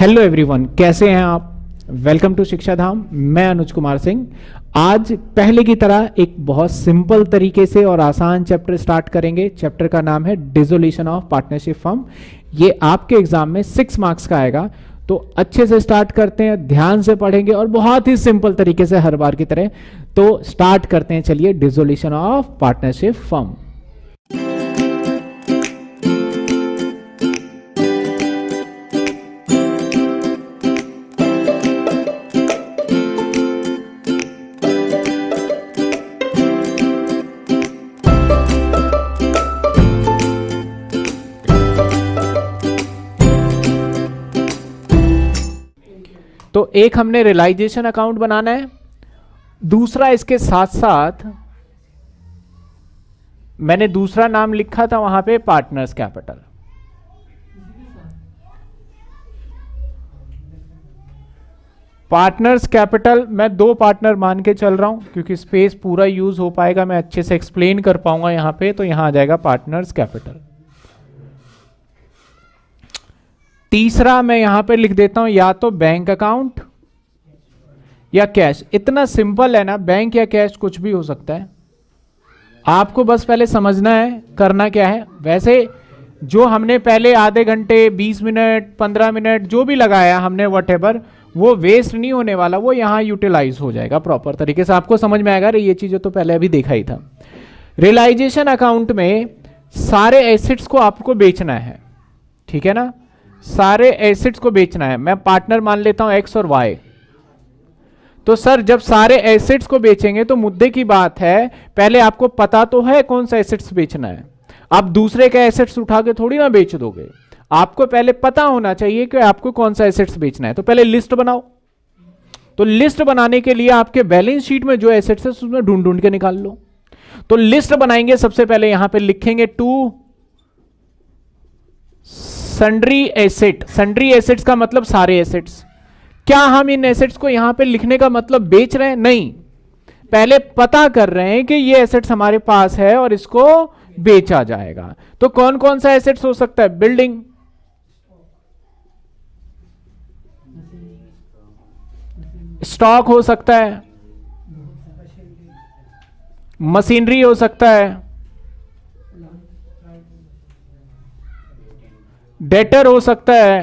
Hello everyone कैसे हैं आप वेलकम टू शिक्षा धाम मैं अनुज कुमार सिंह आज पहले की तरह एक बहुत सिंपल तरीके से और आसान चैप्टर स्टार्ट करेंगे चैप्टर का नाम है डिजोल्यूशन ऑफ पार्टनरशिप फॉर्म ये आपके एग्जाम में सिक्स मार्क्स का आएगा तो अच्छे से स्टार्ट करते हैं ध्यान से पढ़ेंगे और बहुत ही सिंपल तरीके से हर बार की तरह तो स्टार्ट करते हैं चलिए डिजोल्यूशन ऑफ पार्टनरशिप फॉर्म तो एक हमने रियलाइजेशन अकाउंट बनाना है दूसरा इसके साथ साथ मैंने दूसरा नाम लिखा था वहां पे पार्टनर्स कैपिटल पार्टनर्स कैपिटल मैं दो पार्टनर मान के चल रहा हूं क्योंकि स्पेस पूरा यूज हो पाएगा मैं अच्छे से एक्सप्लेन कर पाऊंगा यहां पे तो यहां आ जाएगा पार्टनर्स कैपिटल तीसरा मैं यहां पे लिख देता हूं या तो बैंक अकाउंट या कैश इतना सिंपल है ना बैंक या कैश कुछ भी हो सकता है आपको बस पहले समझना है करना क्या है वैसे जो हमने पहले आधे घंटे 20 मिनट 15 मिनट जो भी लगाया हमने वट वो वेस्ट नहीं होने वाला वो यहां यूटिलाइज हो जाएगा प्रॉपर तरीके से आपको समझ में आएगा अरे ये चीज़ तो पहले अभी देखा ही था रियलाइजेशन अकाउंट में सारे एसेट्स को आपको बेचना है ठीक है ना सारे एसिड्स को बेचना है मैं पार्टनर मान लेता हूं एक्स और वाई तो सर जब सारे एसिड्स को बेचेंगे तो मुद्दे की बात है पहले आपको पता तो है कौन सा एसिड्स बेचना है आप दूसरे के एसेट्स उठा के थोड़ी ना बेच दोगे आपको पहले पता होना चाहिए कि आपको कौन सा एसेट्स बेचना है तो पहले लिस्ट बनाओ तो लिस्ट बनाने के लिए आपके बैलेंस शीट में जो एसेट्स है उसमें ढूंढ ढूंढ के निकाल लो तो लिस्ट बनाएंगे सबसे पहले यहां पर लिखेंगे to sundry asset sundry assets का मतलब सारे एसेट्स क्या हम इन एसेट्स को यहां पे लिखने का मतलब बेच रहे हैं नहीं पहले पता कर रहे हैं कि ये एसेट्स हमारे पास है और इसको बेचा जाएगा तो कौन कौन सा एसेट्स हो सकता है बिल्डिंग स्टॉक हो सकता है मशीनरी हो सकता है डेटर हो सकता है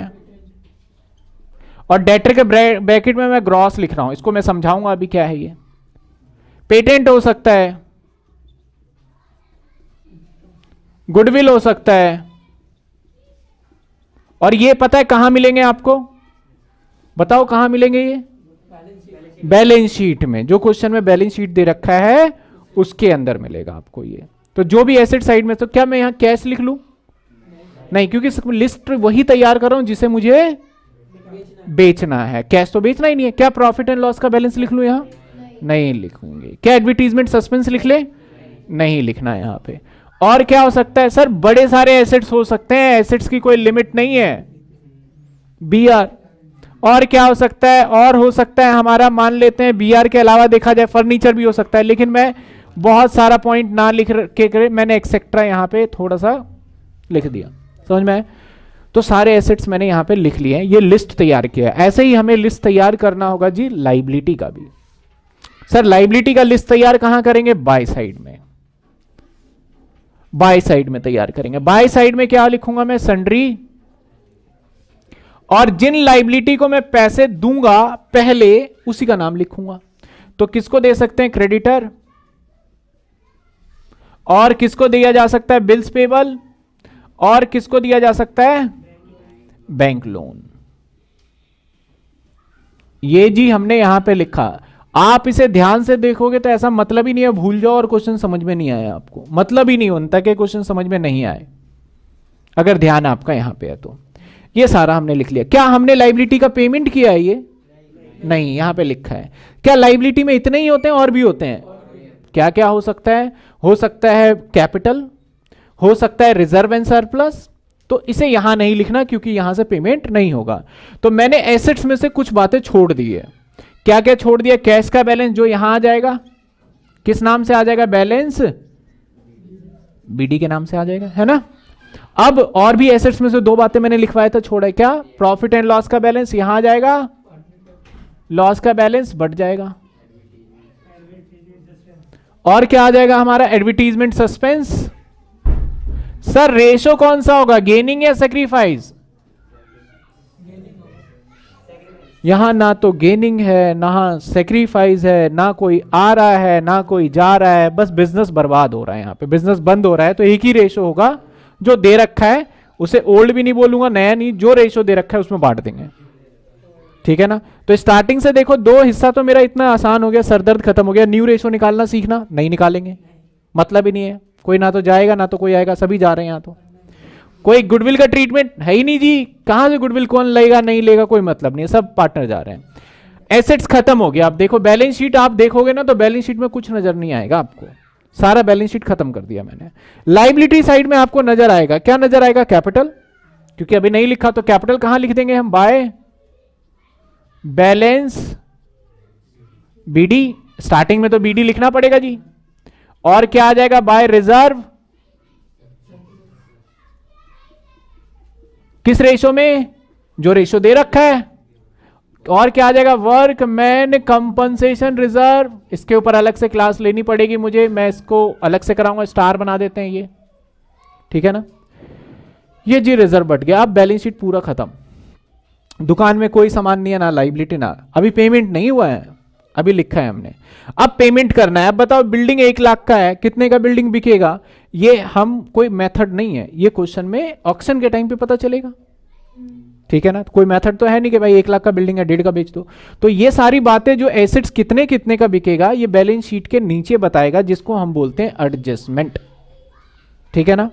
और डेटर के ब्रैकेट में मैं ग्रॉस लिख रहा हूं इसको मैं समझाऊंगा अभी क्या है ये पेटेंट हो सकता है गुडविल हो सकता है और ये पता है कहां मिलेंगे आपको बताओ कहां मिलेंगे ये बैलेंस शीट में जो क्वेश्चन में बैलेंस शीट दे रखा है उसके अंदर मिलेगा आपको ये तो जो भी एसेट साइड में तो क्या मैं यहां कैश लिख लूं नहीं क्योंकि लिस्ट वही तैयार कर रहा हूं जिसे मुझे बेचना, बेचना है कैश तो बेचना ही नहीं है क्या प्रॉफिट एंड लॉस का बैलेंस लिख लू यहां नहीं, नहीं लिखूंगी क्या एडवर्टीजमेंट सस्पेंस लिख ले नहीं, नहीं लिखना है यहां पे और क्या हो सकता है सर बड़े सारे एसेट्स हो सकते हैं एसेट्स की कोई लिमिट नहीं है बी आर और क्या हो सकता है और हो सकता है हमारा मान लेते हैं बी आर के अलावा देखा जाए फर्नीचर भी हो सकता है लेकिन मैं बहुत सारा पॉइंट ना लिख के करे मैंने एक्सेट्रा यहां पे थोड़ा सा लिख दिया समझ में तो सारे एसेट्स मैंने यहां पे लिख लिए हैं ये लिस्ट तैयार किया है ऐसे ही हमें लिस्ट तैयार करना होगा जी लाइबिलिटी का भी सर लाइबिलिटी का लिस्ट तैयार कहां करेंगे बाय साइड में बाय साइड में तैयार करेंगे बाय साइड में क्या लिखूंगा मैं संड्री और जिन लाइबिलिटी को मैं पैसे दूंगा पहले उसी का नाम लिखूंगा तो किसको दे सकते हैं क्रेडिटर और किसको दिया जा सकता है बिल्स पेबल और किसको दिया जा सकता है बैंक लोन ये जी हमने यहां पे लिखा आप इसे ध्यान से देखोगे तो ऐसा मतलब ही नहीं है भूल जाओ और क्वेश्चन समझ में नहीं आया आपको मतलब ही नहीं होता के क्वेश्चन समझ में नहीं आए अगर ध्यान आपका यहां पे है तो ये सारा हमने लिख लिया क्या हमने लाइबिलिटी का पेमेंट किया है ये नहीं यहां पे लिखा है क्या लाइबिलिटी में इतने ही होते हैं और भी होते हैं क्या क्या हो सकता है हो सकता है कैपिटल हो सकता है रिजर्व एंड सरप्लस तो इसे यहां नहीं लिखना क्योंकि यहां से पेमेंट नहीं होगा तो मैंने एसेट्स में से कुछ बातें छोड़ दी है क्या क्या छोड़ दिया कैश का बैलेंस जो यहां आ जाएगा किस नाम से आ जाएगा बैलेंस बीडी के नाम से आ जाएगा है ना अब और भी एसेट्स में से दो बातें मैंने लिखवाया था तो छोड़ा क्या प्रॉफिट एंड लॉस का बैलेंस यहां आ जाएगा लॉस का बैलेंस बढ़ जाएगा और क्या आ जाएगा हमारा एडवर्टीजमेंट सस्पेंस सर रेशो कौन सा होगा गेनिंग या सेक्रीफाइस यहां ना तो गेनिंग है ना सेक्रीफाइस है ना कोई आ रहा है ना कोई जा रहा है बस बिजनेस बर्बाद हो रहा है यहां पे बिजनेस बंद हो रहा है तो एक ही रेशो होगा जो दे रखा है उसे ओल्ड भी नहीं बोलूंगा नया नहीं जो रेशो दे रखा है उसमें बांट देंगे ठीक है ना तो स्टार्टिंग से देखो दो हिस्सा तो मेरा इतना आसान हो गया सरदर्द खत्म हो गया न्यू रेशो निकालना सीखना नहीं निकालेंगे मतलब ही नहीं है कोई ना तो जाएगा ना तो कोई आएगा सभी जा रहे हैं यहाँ तो कोई गुडविल का ट्रीटमेंट है ही नहीं जी कहाँ से गुडविल कौन लेगा नहीं लेगा कोई मतलब नहीं सब पार्टनर जा रहे हैं एसेट्स खत्म हो गया आप देखो बैलेंस शीट आप देखोगे ना तो बैलेंस शीट में कुछ नजर नहीं आएगा आपको सारा बैलेंस शीट खत्म कर दिया मैंने लाइबिलिटी साइड में आपको नजर आएगा क्या नजर आएगा कैपिटल क्योंकि अभी नहीं लिखा तो कैपिटल कहां लिख देंगे हम बाय बैलेंस बीडी स्टार्टिंग में तो बीडी लिखना पड़ेगा जी और क्या आ जाएगा बाय रिजर्व किस रेशो में जो रेशो दे रखा है और क्या आ जाएगा वर्क मैन कंपनसेशन रिजर्व इसके ऊपर अलग से क्लास लेनी पड़ेगी मुझे मैं इसको अलग से कराऊंगा स्टार बना देते हैं ये ठीक है ना ये जी रिजर्व बट गया अब बैलेंस शीट पूरा खत्म दुकान में कोई सामान नहीं है ना लाइबिलिटी ना अभी पेमेंट नहीं हुआ है अभी लिखा है हमने अब पेमेंट करना है अब बताओ बिल्डिंग एक लाख का है कितने का बिल्डिंग बिकेगा ये हम कोई मेथड नहीं है ये क्वेश्चन में ऑक्शन के टाइम पे पता चलेगा ठीक है ना कोई मेथड तो है नहीं कि भाई एक लाख का बिल्डिंग है डेढ़ का बेच दो तो ये सारी बातें जो एसेट्स कितने कितने का बिकेगा ये बैलेंस शीट के नीचे बताएगा जिसको हम बोलते हैं एडजस्टमेंट ठीक है ना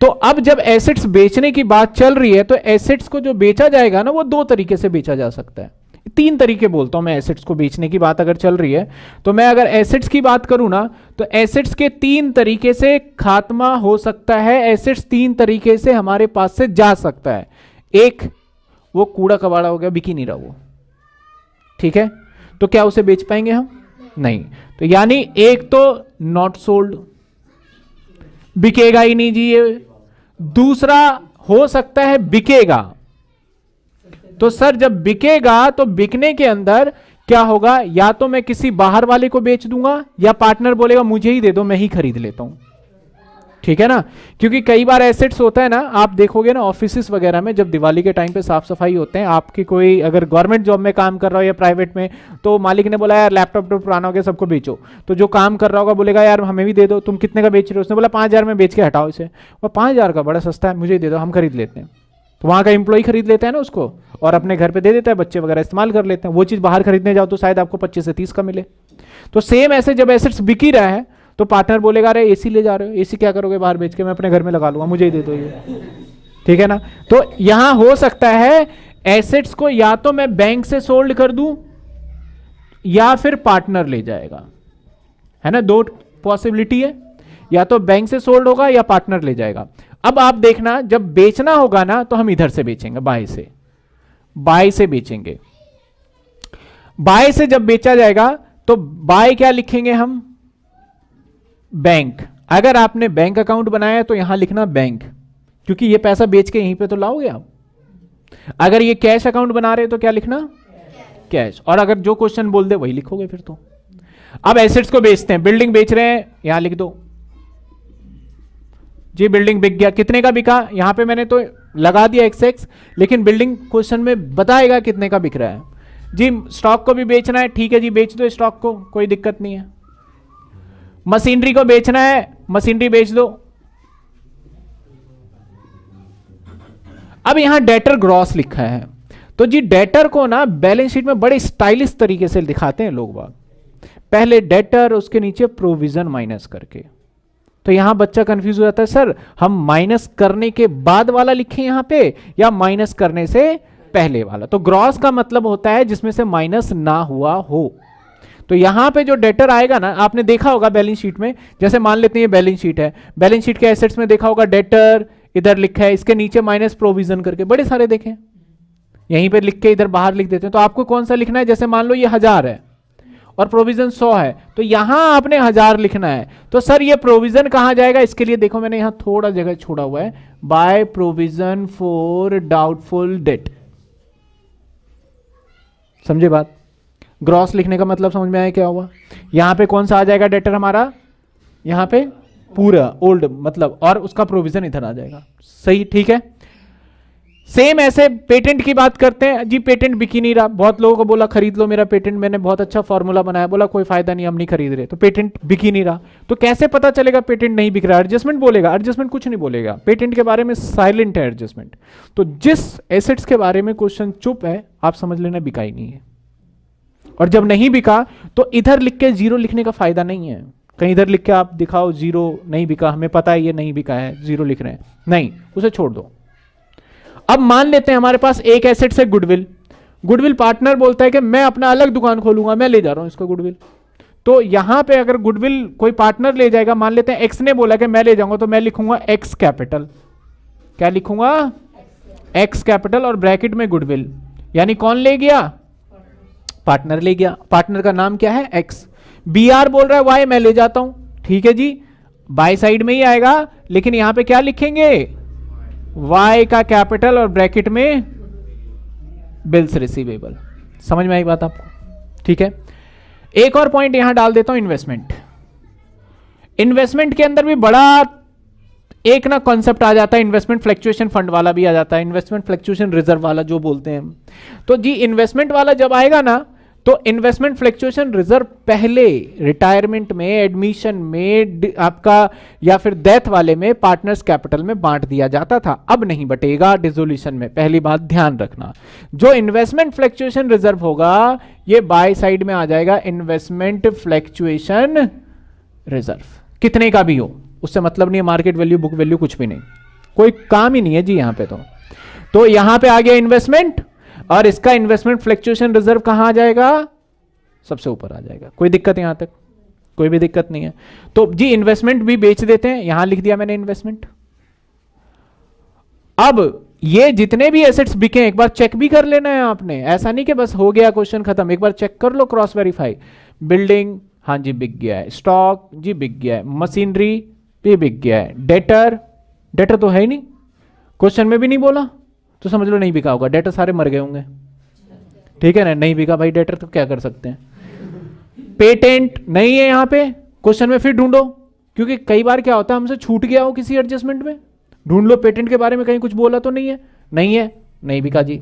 तो अब जब एसेट्स बेचने की बात चल रही है तो एसेट्स को जो बेचा जाएगा ना वो दो तरीके से बेचा जा सकता है तीन तरीके बोलता हूं मैं एसेट्स को बेचने की बात अगर चल रही है तो मैं अगर एसेट्स की बात करूं ना तो एसेट्स के तीन तरीके से खात्मा हो सकता है एसेट्स तीन तरीके से हमारे पास से जा सकता है एक वो कूड़ा कबाड़ा हो गया बिकी नहीं रहा वो ठीक है तो क्या उसे बेच पाएंगे हम नहीं तो यानी एक तो नॉट सोल्ड बिकेगा ही नहीं जी ये दूसरा हो सकता है बिकेगा तो सर जब बिकेगा तो बिकने के अंदर क्या होगा या तो मैं किसी बाहर वाले को बेच दूंगा या पार्टनर बोलेगा मुझे ही दे दो मैं ही खरीद लेता हूं ठीक है ना क्योंकि कई बार एसेट्स होता है ना आप देखोगे ना ऑफिस वगैरह में जब दिवाली के टाइम पे साफ सफाई होते हैं आपके कोई अगर गवर्नमेंट जॉब में काम कर रहा हो या प्राइवेट में तो मालिक ने बोला यार लैपटॉप टॉप तो पुराना हो गया सबको बेचो तो जो काम कर रहा होगा बोलेगा यार हमें भी दे दो तुम कितने का बेच रहे हो उसने बोला पाँच में बेच के हटाओ इसे और पाँच का बड़ा सस्ता है मुझे दे दो हम खरीद लेते हैं तो वहाँ का इंप्लॉय खरीद लेता है ना उसको और अपने घर पे दे देता है बच्चे वगैरह इस्तेमाल कर लेते हैं वो चीज़ बाहर खरीदने जाओ तो शायद आपको पच्चीस से तीस का मिले तो सेम ऐसे जब एसेट्स ही रहा है तो पार्टनर बोलेगा अरे एसी ले जा रहे हो एसी क्या करोगे बाहर बेच के मैं अपने घर में लगा लूंगा मुझे ही दे दो ये ठीक है ना तो यहाँ हो सकता है एसेट्स को या तो मैं बैंक से सोल्ड कर दू या फिर पार्टनर ले जाएगा है ना दो पॉसिबिलिटी है या तो बैंक से सोल्ड होगा या पार्टनर ले जाएगा अब आप देखना जब बेचना होगा ना तो हम इधर से बेचेंगे बाय से बाय से बेचेंगे बाय से जब बेचा जाएगा तो बाय क्या लिखेंगे हम बैंक अगर आपने बैंक अकाउंट बनाया तो यहां लिखना बैंक क्योंकि ये पैसा बेच के यहीं पे तो लाओगे आप अगर ये कैश अकाउंट बना रहे तो क्या लिखना कैश और अगर जो क्वेश्चन बोल दे वही लिखोगे फिर तो अब एसेट्स को बेचते हैं बिल्डिंग बेच रहे हैं यहां लिख दो जी बिल्डिंग बिक गया कितने का बिका यहाँ पे मैंने तो लगा दिया एक्स एक्स लेकिन बिल्डिंग क्वेश्चन में बताएगा कितने का बिक रहा है जी स्टॉक को भी बेचना है ठीक है जी बेच दो स्टॉक को कोई दिक्कत नहीं है मशीनरी को बेचना है मशीनरी बेच दो अब यहां डेटर ग्रॉस लिखा है तो जी डेटर को ना बैलेंस शीट में बड़े स्टाइलिश तरीके से दिखाते हैं लोग बाग पहले डेटर उसके नीचे प्रोविजन माइनस करके तो यहां बच्चा कंफ्यूज हो जाता है सर हम माइनस करने के बाद वाला लिखें यहां पे या माइनस करने से पहले वाला तो ग्रॉस का मतलब होता है जिसमें से माइनस ना हुआ हो तो यहां पे जो डेटर आएगा ना आपने देखा होगा बैलेंस शीट में जैसे मान लेते हैं बैलेंस शीट है बैलेंस शीट के एसेट्स में देखा होगा डेटर इधर लिखा है इसके नीचे माइनस प्रोविजन करके बड़े सारे देखे यहीं पे लिख के इधर बाहर लिख देते हैं तो आपको कौन सा लिखना है जैसे मान लो ये हजार है और प्रोविजन सौ है तो यहां आपने हजार लिखना है तो सर ये प्रोविजन कहां जाएगा इसके लिए देखो मैंने यहां थोड़ा जगह छोड़ा हुआ है by provision for doubtful debt समझे बात ग्रॉस लिखने का मतलब समझ में आया क्या हुआ यहां पे कौन सा आ जाएगा डेटर हमारा यहां पे पूरा ओल्ड मतलब और उसका प्रोविजन इधर आ जाएगा सही ठीक है सेम ऐसे पेटेंट की बात करते हैं जी पेटेंट बिकी नहीं रहा बहुत लोगों को बोला खरीद लो मेरा पेटेंट मैंने बहुत अच्छा फॉर्मूला बनाया बोला कोई फायदा नहीं हम नहीं खरीद रहे तो पेटेंट बिकी नहीं रहा तो कैसे पता चलेगा पेटेंट नहीं बिक रहा एडजस्टमेंट बोलेगा एडजस्टमेंट कुछ नहीं बोलेगा पेटेंट के बारे में साइलेंट है एडजस्टमेंट तो जिस एसेट्स के बारे में क्वेश्चन चुप है आप समझ लेना बिका ही नहीं है और जब नहीं बिका तो इधर लिख के जीरो लिखने का फायदा नहीं है कहीं इधर लिख के आप दिखाओ जीरो नहीं बिका हमें पता है ये नहीं बिका है जीरो लिख रहे हैं नहीं उसे छोड़ दो अब मान लेते हैं हमारे पास एक एसेट से गुडविल गुडविल पार्टनर बोलता है कि मैं अपना अलग दुकान खोलूंगा मैं ले जा रहा हूं इसका गुडविल तो यहां पे अगर गुडविल कोई पार्टनर ले जाएगा मान लेते हैं एक्स ने बोला कि मैं ले जाऊंगा तो मैं लिखूंगा एक्स कैपिटल क्या लिखूंगा एक्स कैपिटल और ब्रैकेट में गुडविल यानी कौन ले गया पार्टनर ले गया पार्टनर का नाम क्या है एक्स बी आर बोल रहा है वाई मैं ले जाता हूं ठीक है जी बाई साइड में ही आएगा लेकिन यहां पे क्या लिखेंगे वाई का कैपिटल और ब्रैकेट में बिल्स रिसीवेबल समझ में आई बात आपको ठीक है एक और पॉइंट यहां डाल देता हूं इन्वेस्टमेंट इन्वेस्टमेंट के अंदर भी बड़ा एक ना कॉन्सेप्ट आ जाता है इन्वेस्टमेंट फ्लक्चुएशन फंड वाला भी आ जाता है इन्वेस्टमेंट फ्लक्चुएशन रिजर्व वाला जो बोलते हैं तो जी इन्वेस्टमेंट वाला जब आएगा ना तो इन्वेस्टमेंट फ्लक्चुएशन रिजर्व पहले रिटायरमेंट में एडमिशन में आपका या फिर डेथ वाले में पार्टनर्स कैपिटल में बांट दिया जाता था अब नहीं बटेगा डिजोल्यूशन में पहली बात ध्यान रखना जो इन्वेस्टमेंट फ्लक्चुएशन रिजर्व होगा ये बाय साइड में आ जाएगा इन्वेस्टमेंट फ्लक्चुएशन रिजर्व कितने का भी हो उससे मतलब नहीं है मार्केट वैल्यू बुक वैल्यू कुछ भी नहीं कोई काम ही नहीं है जी यहां पे तो तो यहां पे आ गया इन्वेस्टमेंट और इसका इन्वेस्टमेंट फ्लक्चुएशन रिजर्व कहां आ जाएगा सबसे ऊपर आ जाएगा कोई दिक्कत यहां तक कोई भी दिक्कत नहीं है तो जी इन्वेस्टमेंट भी बेच देते हैं यहां लिख दिया मैंने इन्वेस्टमेंट अब ये जितने भी एसेट्स बिके एक बार चेक भी कर लेना है आपने ऐसा नहीं कि बस हो गया क्वेश्चन खत्म एक बार चेक कर लो क्रॉस वेरीफाई बिल्डिंग हाँ जी बिक गया है स्टॉक जी बिक गया है मशीनरी भी बिक गया है डेटर डेटर तो है ही नहीं क्वेश्चन में भी नहीं बोला तो समझ लो नहीं बिका होगा डेटर सारे मर गए होंगे ठीक है ना नहीं बिका भाई डेटर तो क्या कर सकते हैं पेटेंट नहीं है यहां पे क्वेश्चन में फिर ढूंढो क्योंकि कई बार क्या होता है हमसे छूट गया हो किसी एडजस्टमेंट में ढूंढ लो पेटेंट के बारे में कहीं कुछ बोला तो नहीं है नहीं है नहीं बिका जी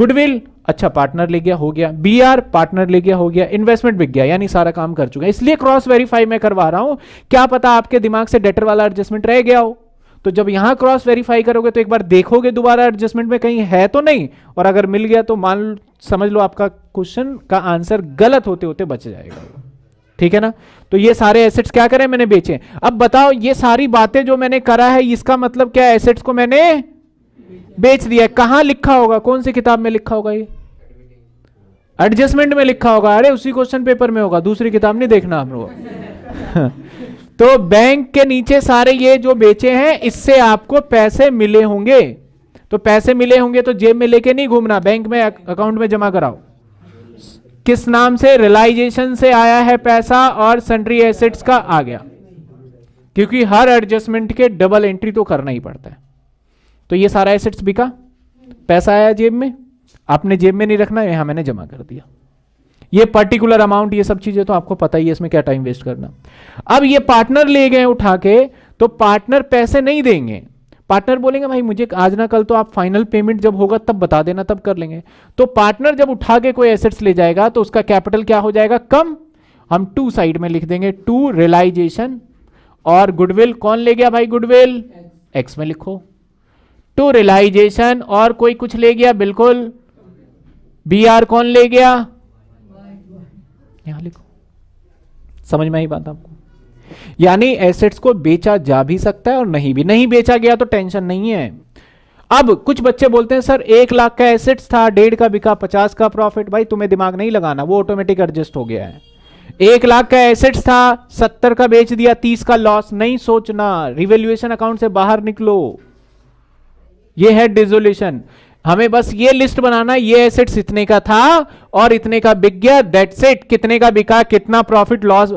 गुडविल अच्छा पार्टनर ले गया हो गया बी आर पार्टनर ले गया हो गया इन्वेस्टमेंट बिक गया यानी सारा काम कर चुका है इसलिए क्रॉस वेरीफाई मैं करवा रहा हूं क्या पता आपके दिमाग से डेटर वाला एडजस्टमेंट रह गया हो तो जब यहां क्रॉस वेरीफाई करोगे तो एक बार देखोगे दोबारा एडजस्टमेंट में कहीं है तो नहीं और अगर मिल गया तो मान समझ लो आपका क्वेश्चन का आंसर गलत होते होते बच जाएगा ठीक है ना तो ये सारे एसेट्स क्या करें मैंने बेचे अब बताओ ये सारी बातें जो मैंने करा है इसका मतलब क्या एसेट्स को मैंने बेच दिया कहां लिखा होगा कौन सी किताब में लिखा होगा ये एडजस्टमेंट में लिखा होगा अरे उसी क्वेश्चन पेपर में होगा दूसरी किताब नहीं देखना हम लोग तो बैंक के नीचे सारे ये जो बेचे हैं इससे आपको पैसे मिले होंगे तो पैसे मिले होंगे तो जेब में लेके नहीं घूमना बैंक में अकाउंट में जमा कराओ किस नाम से रिलाइजेशन से आया है पैसा और सेंड्री एसेट्स का आ गया क्योंकि हर एडजस्टमेंट के डबल एंट्री तो करना ही पड़ता है तो ये सारा एसेट्स बिका पैसा आया जेब में आपने जेब में नहीं रखना यहां मैंने जमा कर दिया ये पर्टिकुलर अमाउंट ये सब चीजें तो आपको पता ही है इसमें क्या टाइम वेस्ट करना अब ये पार्टनर ले गए उठा के तो पार्टनर पैसे नहीं देंगे पार्टनर बोलेंगे भाई मुझे आज ना कल तो आप फाइनल पेमेंट जब होगा तब बता देना तब कर लेंगे तो पार्टनर जब उठा के कोई एसेट्स ले जाएगा तो उसका कैपिटल क्या हो जाएगा कम हम टू साइड में लिख देंगे टू रियलाइजेशन और गुडविल कौन ले गया भाई गुडविल एक्स में लिखो टू रियलाइजेशन और कोई कुछ ले गया बिल्कुल बी आर कौन ले गया यहां लिखो समझ में आई बात आपको यानी एसेट्स को बेचा जा भी सकता है और नहीं भी नहीं बेचा गया तो टेंशन नहीं है अब कुछ बच्चे बोलते हैं सर एक लाख का एसेट्स था डेढ़ का बिका पचास का प्रॉफिट भाई तुम्हें दिमाग नहीं लगाना वो ऑटोमेटिक एडजस्ट हो गया है एक लाख का एसेट्स था सत्तर का बेच दिया तीस का लॉस नहीं सोचना रिवेल्युएशन अकाउंट से बाहर निकलो ये है डिजोल्यूशन हमें बस ये लिस्ट बनाना ये एसेट्स इतने का था और इतने का बिक गया दैट सेट कितने का बिका कितना प्रॉफिट लॉस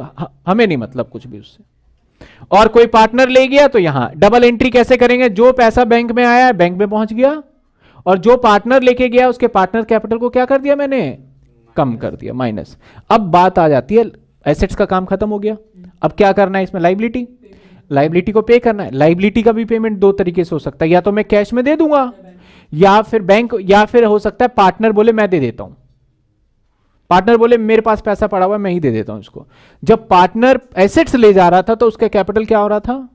हमें नहीं मतलब कुछ भी उससे और कोई पार्टनर ले गया तो यहां डबल एंट्री कैसे करेंगे जो पैसा बैंक में आया बैंक में पहुंच गया और जो पार्टनर लेके गया उसके पार्टनर कैपिटल को क्या कर दिया मैंने कम कर दिया माइनस अब बात आ जाती है एसेट्स का काम खत्म हो गया अब क्या करना है इसमें लाइबिलिटी लाइबिलिटी को पे करना है लाइबिलिटी का भी पेमेंट दो तरीके से हो सकता है या तो मैं कैश में दे दूंगा या फिर बैंक या फिर हो सकता है पार्टनर बोले मैं दे देता हूं पार्टनर बोले मेरे पास पैसा पड़ा हुआ मैं ही दे देता हूं इसको जब पार्टनर एसेट्स ले जा रहा था तो उसका कैपिटल क्या हो रहा था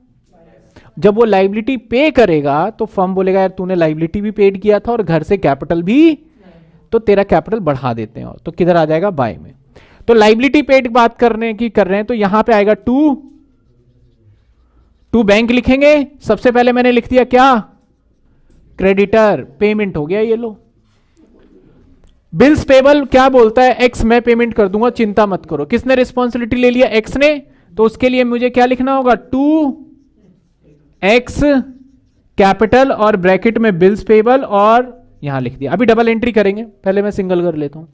जब वो लाइबिलिटी पे करेगा तो फर्म बोलेगा यार तूने लाइबिलिटी भी पेड किया था और घर से कैपिटल भी तो तेरा कैपिटल बढ़ा देते हैं और तो किधर आ जाएगा बाय में तो लाइबिलिटी पेड बात करने की कर रहे हैं तो यहां पे आएगा टू टू बैंक लिखेंगे सबसे पहले मैंने लिख दिया क्या क्रेडिटर पेमेंट हो गया ये लो बिल्स पेबल क्या बोलता है एक्स मैं पेमेंट कर दूंगा चिंता मत करो किसने रिस्पॉन्सिबिलिटी ले लिया एक्स ने तो उसके लिए मुझे क्या लिखना होगा टू एक्स कैपिटल और ब्रैकेट में बिल्स पेबल और यहां लिख दिया अभी डबल एंट्री करेंगे पहले मैं सिंगल कर लेता हूं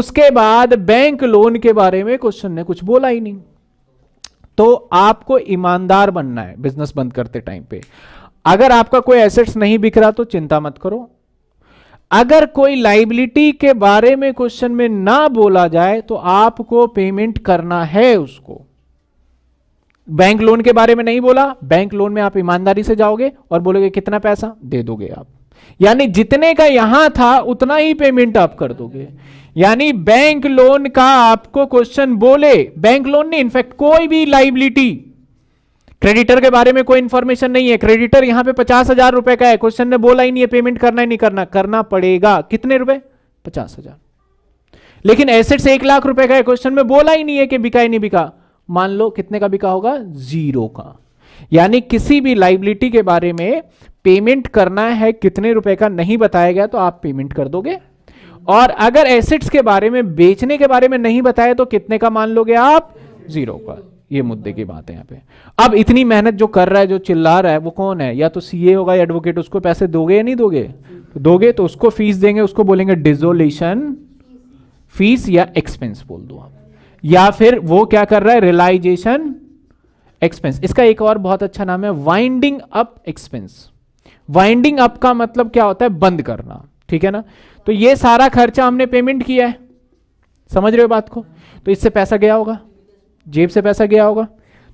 उसके बाद बैंक लोन के बारे में क्वेश्चन ने कुछ बोला ही नहीं तो आपको ईमानदार बनना है बिजनेस बंद करते टाइम पे अगर आपका कोई एसेट्स नहीं बिक रहा तो चिंता मत करो अगर कोई लाइबिलिटी के बारे में क्वेश्चन में ना बोला जाए तो आपको पेमेंट करना है उसको बैंक लोन के बारे में नहीं बोला बैंक लोन में आप ईमानदारी से जाओगे और बोलोगे कितना पैसा दे दोगे आप यानी जितने का यहां था उतना ही पेमेंट आप कर दोगे यानी बैंक लोन का आपको क्वेश्चन बोले बैंक लोन ने इनफैक्ट कोई भी लाइबिलिटी क्रेडिटर के बारे में कोई इंफॉर्मेशन नहीं है क्रेडिटर यहां पे पचास हजार रुपए का है क्वेश्चन ने बोला ही नहीं है पेमेंट करना ही नहीं करना करना पड़ेगा कितने रुपए पचास हजार लेकिन एसेट्स एक लाख रुपए का है क्वेश्चन में बोला ही नहीं है कि बिका ही नहीं बिका मान लो कितने का बिका होगा जीरो का यानी किसी भी लाइबिलिटी के बारे में पेमेंट करना है कितने रुपए का नहीं बताया गया तो आप पेमेंट कर दोगे और अगर एसेट्स के बारे में बेचने के बारे में नहीं बताया तो कितने का मान लोगे आप जीरो का ये मुद्दे की बात है यहाँ पे अब इतनी मेहनत जो कर रहा है जो चिल्ला रहा है वो कौन है या तो सीए e होगा या एडवोकेट उसको पैसे दोगे या नहीं दोगे तो दोगे तो उसको फीस देंगे उसको बोलेंगे डिजोलेशन फीस या एक्सपेंस बोल दो आप या फिर वो क्या कर रहा है रिलाइजेशन एक्सपेंस इसका एक और बहुत अच्छा नाम है winding up expense winding up का मतलब क्या होता है बंद करना ठीक है ना तो ये सारा खर्चा हमने पेमेंट किया है समझ रहे हो बात को तो इससे पैसा गया होगा जेब से पैसा गया होगा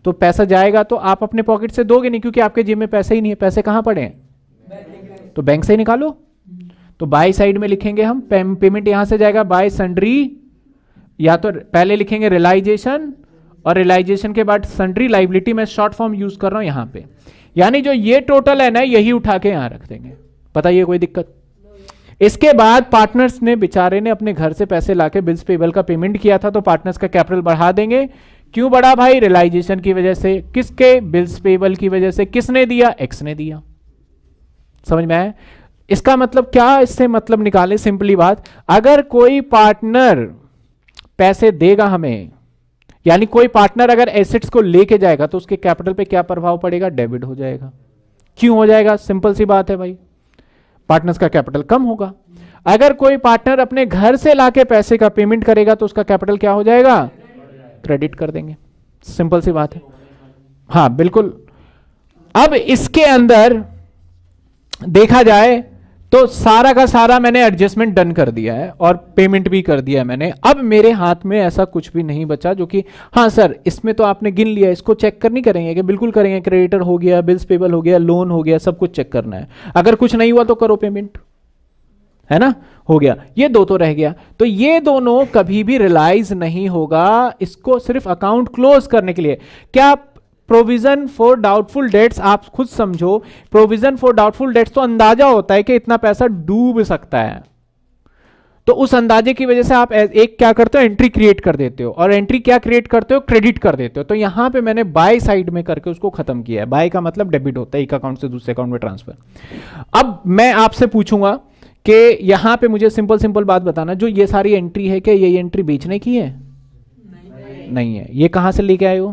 तो पैसा जाएगा तो आप अपने पॉकेट से दोगे नहीं क्योंकि आपके जेब में पैसा ही नहीं है पैसे कहाँ पड़े हैं तो बैंक से ही निकालो तो बाई साइड में लिखेंगे हम पेमेंट यहां से जाएगा बाय सन्ड्री या तो पहले लिखेंगे रिलाइजेशन और रिलाइजेशन के बाद सन्ड्री लाइबिलिटी मैं शॉर्ट फॉर्म यूज कर रहा हूं यहां पे यानी जो ये टोटल है ना यही उठा के यहां रख देंगे पता ये कोई दिक्कत इसके बाद पार्टनर्स ने बेचारे ने अपने घर से पैसे लाके बिल्स पेबल का पेमेंट किया था तो पार्टनर्स का कैपिटल बढ़ा देंगे क्यों बढ़ा भाई रियलाइजेशन की वजह से किसके बिल्स पेबल की वजह से किसने दिया एक्स ने दिया समझ में आया इसका मतलब क्या इससे मतलब निकाले सिंपली बात अगर कोई पार्टनर पैसे देगा हमें यानी कोई पार्टनर अगर एसेट्स को लेके जाएगा तो उसके कैपिटल पे क्या प्रभाव पड़ेगा डेबिट हो जाएगा क्यों हो जाएगा सिंपल सी बात है भाई पार्टनर्स का कैपिटल कम होगा अगर कोई पार्टनर अपने घर से लाके पैसे का पेमेंट करेगा तो उसका कैपिटल क्या हो जाएगा क्रेडिट कर देंगे सिंपल सी बात है हाँ बिल्कुल अब इसके अंदर देखा जाए तो सारा का सारा मैंने एडजस्टमेंट डन कर दिया है और पेमेंट भी कर दिया है मैंने अब मेरे हाथ में ऐसा कुछ भी नहीं बचा जो कि हाँ सर इसमें तो आपने गिन लिया इसको चेक कर नहीं करेंगे कि बिल्कुल करेंगे क्रेडिटर हो गया बिल्स पेबल हो गया लोन हो गया सब कुछ चेक करना है अगर कुछ नहीं हुआ तो करो पेमेंट है ना हो गया ये दो तो रह गया तो ये दोनों कभी भी रिलाइज नहीं होगा इसको सिर्फ अकाउंट क्लोज करने के लिए क्या प्रोविजन फॉर डाउटफुल डेट्स आप खुद समझो प्रोविजन फॉर डाउटफुल डेट्स तो अंदाजा होता है कि इतना पैसा डूब सकता है तो उस अंदाजे की वजह से आप एक क्या करते हो एंट्री क्रिएट कर देते हो और एंट्री क्या क्रिएट करते हो क्रेडिट कर देते हो तो यहां पे मैंने बाय साइड में करके उसको खत्म किया है बाय का मतलब डेबिट होता है एक अकाउंट से दूसरे अकाउंट में ट्रांसफर अब मैं आपसे पूछूंगा कि यहां पे मुझे सिंपल सिंपल बात बताना जो ये सारी एंट्री है क्या ये एंट्री बेचने की है नहीं, नहीं है ये कहां से लेके आए हो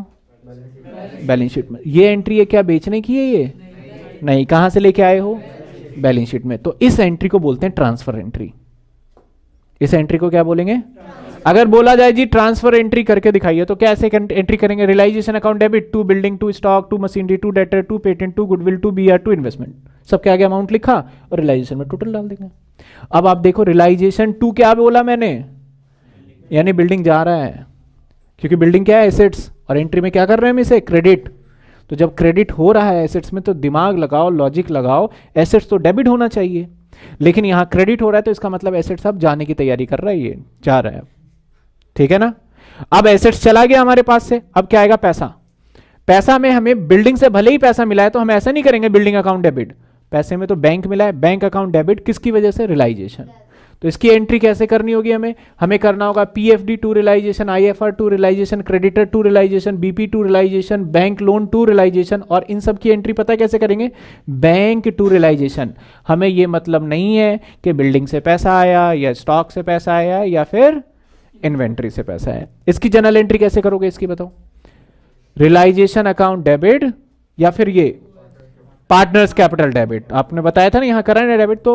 बैलेंस शीट में ये एंट्री है क्या बेचने की है ये नहीं, नहीं कहां से लेके आए हो बैलेंस शीट में तो इस एंट्री को बोलते हैं ट्रांसफर एंट्री इस एंट्री को क्या बोलेंगे अगर बोला जाए जी ट्रांसफर एंट्री करके दिखाइए तो कैसे एंट्री करेंगे realisation account debit to building to stock to machinery to debtor to patent to goodwill to B R to investment सबके आगे अमाउंट लिखा और रिलाइजेशन में टोटल डाल देंगे अब आप देखो रिलाइजेशन टू क्या बोला मैंने यानी बिल्डिंग जा रहा है क्योंकि बिल्डिंग क्या है एसेट्स और एंट्री में क्या कर रहे हैं हम इसे क्रेडिट तो जब क्रेडिट हो रहा है एसेट्स में तो दिमाग लगाओ लॉजिक लगाओ एसेट्स तो डेबिट होना चाहिए लेकिन यहां क्रेडिट हो रहा है तो इसका मतलब एसेट्स अब जाने की तैयारी कर रहा है ये जा रहा है ठीक है ना अब एसेट्स चला गया हमारे पास से अब क्या आएगा पैसा पैसा में हमें बिल्डिंग से भले ही पैसा मिला है तो हम ऐसा नहीं करेंगे बिल्डिंग अकाउंट डेबिट पैसे में तो बैंक मिला है बैंक अकाउंट डेबिट किसकी वजह से रिलाइजेशन तो इसकी एंट्री कैसे करनी होगी हमें हमें करना होगा P F D to realisation I F R to realisation creditor to realisation BP to realisation bank loan to realisation और इन सब की एंट्री पता कैसे करेंगे बैंक टू रिलाइजेशन हमें ये मतलब नहीं है कि बिल्डिंग से पैसा आया या स्टॉक से पैसा आया या फिर इन्वेंट्री से पैसा आया इसकी जनरल एंट्री कैसे करोगे इसकी बताओ रिलाइजेशन अकाउंट डेबिट या फिर ये पार्टनर्स कैपिटल डेबिट आपने बताया था ना यहां करा डेबिट तो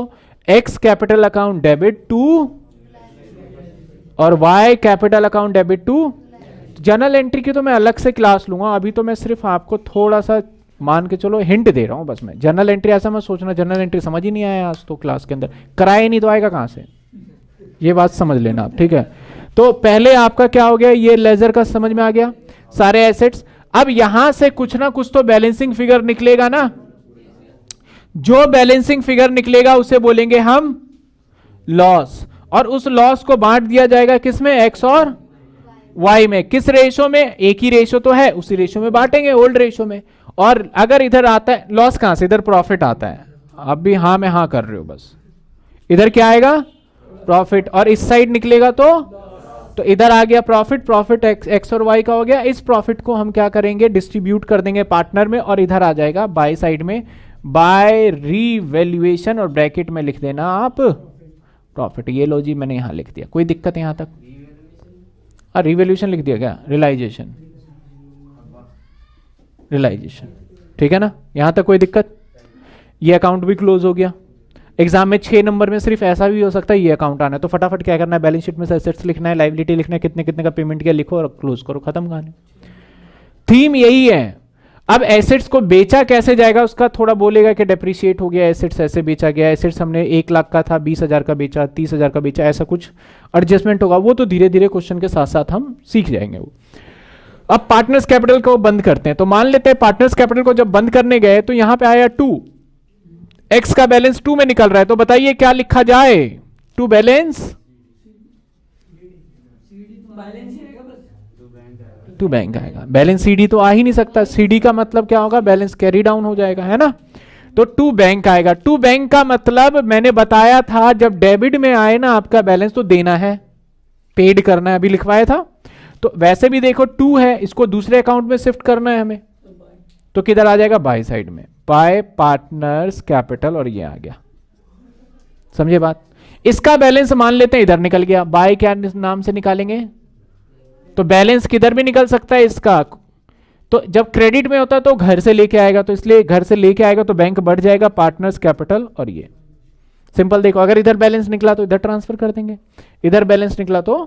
X capital account debit to और Y capital account debit to journal entry की तो मैं अलग से क्लास लूंगा अभी तो मैं सिर्फ आपको थोड़ा सा मान के चलो हिंट दे रहा हूं बस मैं जनरल एंट्री ऐसा मैं सोचना जनरल एंट्री समझ ही नहीं आया आज तो क्लास के अंदर कराया नहीं तो आएगा कहां से ये बात समझ लेना आप ठीक है तो पहले आपका क्या हो गया ये लेजर का समझ में आ गया सारे एसेट्स अब यहां से कुछ ना कुछ तो बैलेंसिंग फिगर निकलेगा ना जो बैलेंसिंग फिगर निकलेगा उसे बोलेंगे हम लॉस और उस लॉस को बांट दिया जाएगा किसमें एक्स और वाई में किस रेशो में एक ही रेशो तो है उसी रेशो में बांटेंगे ओल्ड रेशो में और अगर इधर आता है लॉस कहां से इधर प्रॉफिट आता है अब भी हां मैं हा कर रहे हो बस इधर क्या आएगा प्रॉफिट और इस साइड निकलेगा तो तो इधर आ गया प्रॉफिट प्रॉफिट एक्स और वाई का हो गया इस प्रॉफिट को हम क्या करेंगे डिस्ट्रीब्यूट कर देंगे पार्टनर में और इधर आ जाएगा बाई साइड में बाय रीवेल्युएशन और ब्रैकेट में लिख देना आप प्रॉफिट ये लो जी मैंने यहां लिख दिया कोई दिक्कत यहां तक हाँ रिवेल्यूशन लिख दिया क्या रिलाइजेशन रिलाइजेशन ठीक है ना यहां तक कोई दिक्कत ये अकाउंट भी क्लोज हो गया एग्जाम में छह नंबर में सिर्फ ऐसा भी हो सकता है ये अकाउंट आना है तो फटाफट क्या करना है बैलेंस शीट में एसेट्स लिखना है लाइबिलिटी लिखना है कितने कितने का पेमेंट किया लिखो और क्लोज करो खत्म करना थीम यही है अब एसेट्स को बेचा कैसे जाएगा उसका थोड़ा बोलेगा कि डेप्रिशिएट हो गया एसेट्स ऐसे बेचा गया एसेट्स हमने एक लाख का था बीस हजार का बेचा तीस हजार का बेचा ऐसा कुछ एडजस्टमेंट होगा वो तो धीरे धीरे क्वेश्चन के साथ साथ हम सीख जाएंगे वो अब पार्टनर्स कैपिटल को बंद करते हैं तो मान लेते हैं पार्टनर्स कैपिटल को जब बंद करने गए तो यहां पर आया टू एक्स का बैलेंस टू में निकल रहा है तो बताइए क्या लिखा जाए टू बैलेंस टू बैंक आएगा बैलेंस सीडी तो आ ही नहीं सकता सीडी का मतलब क्या होगा बैलेंस कैरी डाउन हो जाएगा है ना तो टू बैंक आएगा टू बैंक का मतलब मैंने बताया था जब डेबिट में आए ना आपका बैलेंस तो देना है पेड करना है अभी लिखवाया था तो वैसे भी देखो टू है इसको दूसरे अकाउंट में शिफ्ट करना है हमें तो किधर आ जाएगा बाई साइड में बाय पार्टनर्स कैपिटल और ये आ गया समझे बात इसका बैलेंस मान लेते हैं इधर निकल गया बाय क्या नाम से निकालेंगे तो बैलेंस किधर भी निकल सकता है इसका तो जब क्रेडिट में होता है तो घर से लेके आएगा तो इसलिए घर से लेके आएगा तो बैंक बढ़ जाएगा पार्टनर्स कैपिटल और ये सिंपल देखो अगर इधर बैलेंस निकला तो इधर ट्रांसफर कर देंगे इधर बैलेंस निकला तो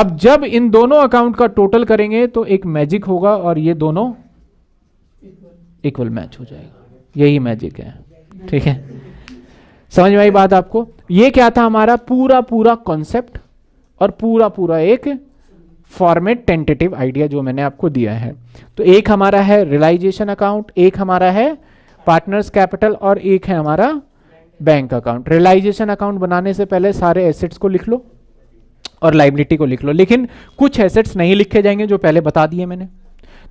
अब जब इन दोनों अकाउंट का टोटल करेंगे तो एक मैजिक होगा और ये दोनों इक्वल मैच हो जाएगा यही मैजिक है ठीक है समझ में आई बात आपको ये क्या था हमारा पूरा पूरा कॉन्सेप्ट और पूरा पूरा एक फॉर्मेट टेंटेटिव आइडिया जो मैंने आपको दिया है तो एक हमारा है रिलाइजेशन अकाउंट एक हमारा है पार्टनर्स कैपिटल और एक है हमारा बैंक अकाउंट रिलाइजेशन अकाउंट बनाने से पहले सारे एसेट्स को लिख लो और लाइबिलिटी को लिख लो लेकिन कुछ एसेट्स नहीं लिखे जाएंगे जो पहले बता दिए मैंने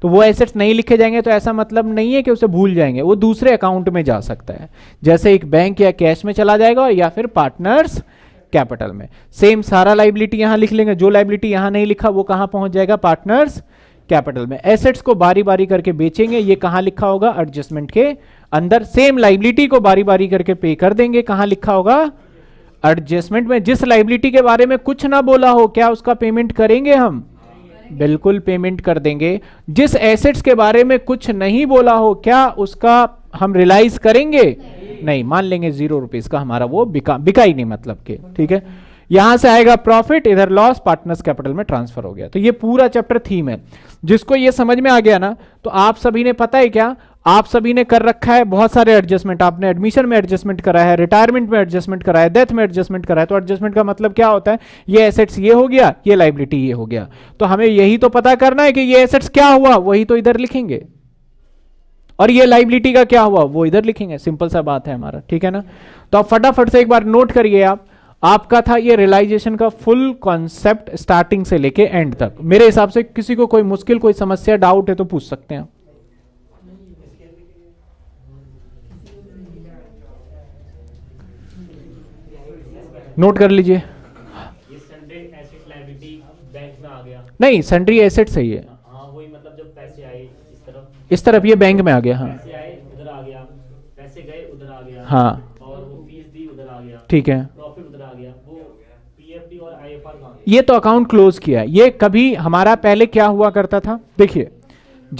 तो वो एसेट्स नहीं लिखे जाएंगे तो ऐसा मतलब नहीं है कि उसे भूल जाएंगे वो दूसरे अकाउंट में जा सकता है जैसे एक बैंक या कैश में चला जाएगा या फिर पार्टनर्स कैपिटल में सेम सारा लाइबिलिटी यहां लिख लेंगे जो लाइबिलिटी यहां नहीं लिखा वो कहां पहुंच जाएगा पार्टनर्स कैपिटल में एसेट्स को बारी बारी करके बेचेंगे ये कहां लिखा होगा एडजस्टमेंट के अंदर सेम लाइबिलिटी को बारी बारी करके पे कर देंगे कहां लिखा होगा एडजस्टमेंट में जिस लाइबिलिटी के बारे में कुछ ना बोला हो क्या उसका पेमेंट करेंगे हम बिल्कुल पेमेंट कर देंगे जिस एसेट्स के बारे में कुछ नहीं बोला हो क्या उसका हम रियलाइज करेंगे नहीं। नहीं मान लेंगे जीरो रुपीज का हमारा वो बिका बिका ही नहीं मतलब के ठीक है यहां से आएगा प्रॉफिट इधर लॉस पार्टनर्स कैपिटल में ट्रांसफर हो गया तो ये पूरा चैप्टर थीम है जिसको ये समझ में आ गया ना तो आप सभी ने पता है क्या आप सभी ने कर रखा है बहुत सारे एडजस्टमेंट आपने एडमिशन में एडजस्टमेंट करा है रिटायरमेंट में एडजस्टमेंट करा है डेथ में एडजस्टमेंट करा है तो एडजस्टमेंट का मतलब क्या होता है ये एसेट्स ये हो गया ये लाइबिलिटी ये हो गया तो हमें यही तो पता करना है कि ये एसेट्स क्या हुआ वही तो इधर लिखेंगे और ये लाइबिलिटी का क्या हुआ वो इधर लिखेंगे सिंपल सा बात है हमारा ठीक है ना तो आप फटाफट से एक बार नोट करिए आप आपका था ये रियलाइजेशन का फुल कॉन्सेप्ट स्टार्टिंग से लेके एंड तक मेरे हिसाब से किसी को कोई मुश्किल कोई समस्या डाउट है तो पूछ सकते हैं नोट कर लीजिए नहीं सेंड्री एसेट सही है इस तरफ ये बैंक में आ गया हाँ हाँ ठीक है ये तो अकाउंट क्लोज किया ये कभी हमारा पहले क्या हुआ करता था देखिए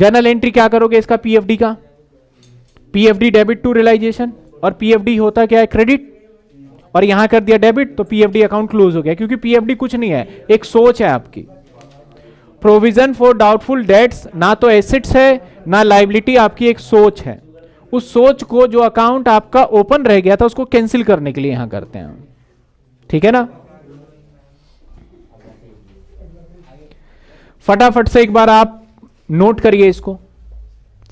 जर्नल एंट्री क्या करोगे इसका पीएफडी का पीएफडी डेबिट टू रियलाइजेशन और पीएफडी होता क्या है क्रेडिट और यहां कर दिया डेबिट तो पीएफडी अकाउंट क्लोज हो गया क्योंकि पीएफडी कुछ नहीं है एक सोच है आपकी प्रोविजन फॉर डाउटफुल डेट्स ना तो एसेट्स है ना लाइबिलिटी आपकी एक सोच है उस सोच को जो अकाउंट आपका ओपन रह गया था उसको कैंसिल करने के लिए यहां करते हैं ठीक है ना फटाफट से एक बार आप नोट करिए इसको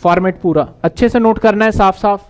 फॉर्मेट पूरा अच्छे से नोट करना है साफ साफ